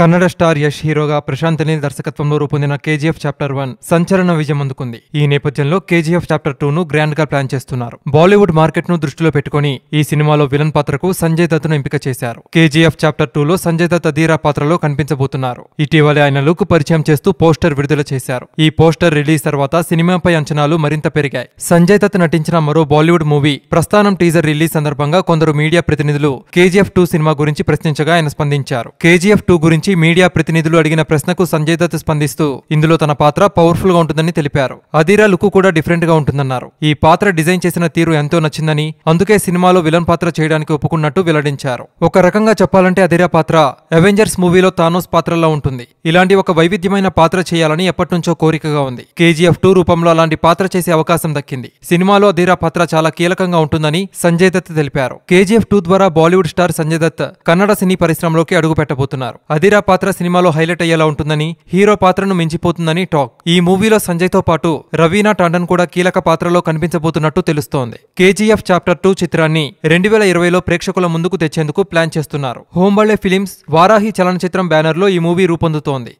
Kannada star Yash హీరోగా ప్రశాంత్ అనిల్ దర్శకత్వంలో రూపొందిన కేజీఎఫ్ చాప్టర్ వన్ సంచలన విజయం అందుకుంది ఈ నేపథ్యంలో కేజీఎఫ్ చాప్టర్ టూ ను గ్రాండ్ గా ప్లాన్ చేస్తున్నారు బాలీవుడ్ మార్కెట్ ను దృష్టిలో పెట్టుకుని ఈ సినిమాలో విలన్ పాత్రకు సంజయ్ దత్ ను ఎంపిక చేశారు కేజీఎఫ్ చాప్టర్ టూ లో సంజయ్ దత్ అధీరా పాత్రలో కనిపించబోతున్నారు ఇటీవలే ఆయన లుక్ పరిచయం చేస్తూ పోస్టర్ విడుదల చేశారు ఈ పోస్టర్ రిలీజ్ తర్వాత సినిమాపై అంచనాలు మరింత పెరిగాయి సంజయ్ దత్ నటించిన మరో Bollywood movie Prasthanam teaser release సందర్భంగా కొందరు మీడియా ప్రతినిధులు కేజీఎఫ్ టూ సినిమా గురించి ప్రశ్నించగా ఆయన స్పందించారు కేజీఎఫ్ టూ గురించి గురించి మీడియా ప్రతినిధులు అడిగిన ప్రశ్నకు సంజయ్ దత్ స్పందిస్తూ ఇందులో తన పాత్ర పవర్ఫుల్ గా ఉంటుందని తెలిపారు అదీరా లుక్ కూడా డిఫరెంట్ గా ఉంటుందన్నారు ఈ పాత్ర డిజైన్ చేసిన తీరు ఎంతో నచ్చిందని అందుకే సినిమాలో విలన్ పాత్ర చేయడానికి ఒప్పుకున్నట్టు వెల్లడించారు ఒక రకంగా చెప్పాలంటే అధీరా పాత్ర అవెంజర్స్ మూవీలో తానోస్ పాత్రలా ఉంటుంది ఇలాంటి ఒక వైవిధ్యమైన పాత్ర చేయాలని ఎప్పటినుంచో కోరికగా ఉంది కేజీఎఫ్ టూ రూపంలో అలాంటి పాత్ర చేసే అవకాశం దక్కింది సినిమాలో అధీరా పాత్ర చాలా కీలకంగా ఉంటుందని సంజయ్ దత్ తెలిపారు కేజీఎఫ్ టూ ద్వారా బాలీవుడ్ స్టార్ సంజయ్ దత్ కన్నడ సినీ పరిశ్రమలోకి అడుగు పెట్టబోతున్నారు ఇందిరా పాత్ర సినిమాలో హైలైట్ అయ్యేలా ఉంటుందని హీరో పాత్రను మించిపోతుందని టాక్ ఈ మూవీలో సంజయ్తో పాటు రవీనా టాండన్ కూడా కీలక పాత్రలో కనిపించబోతున్నట్టు తెలుస్తోంది కేజీఎఫ్ చాప్టర్ టూ చిత్రాన్ని రెండు వేల ఇరవైలో ప్రేక్షకుల ముందుకు తెచ్చేందుకు ప్లాన్ చేస్తున్నారు హోంబళ్లే ఫిలిమ్స్ వారాహి చలనచిత్రం బ్యానర్లో ఈ మూవీ రూపొందుతోంది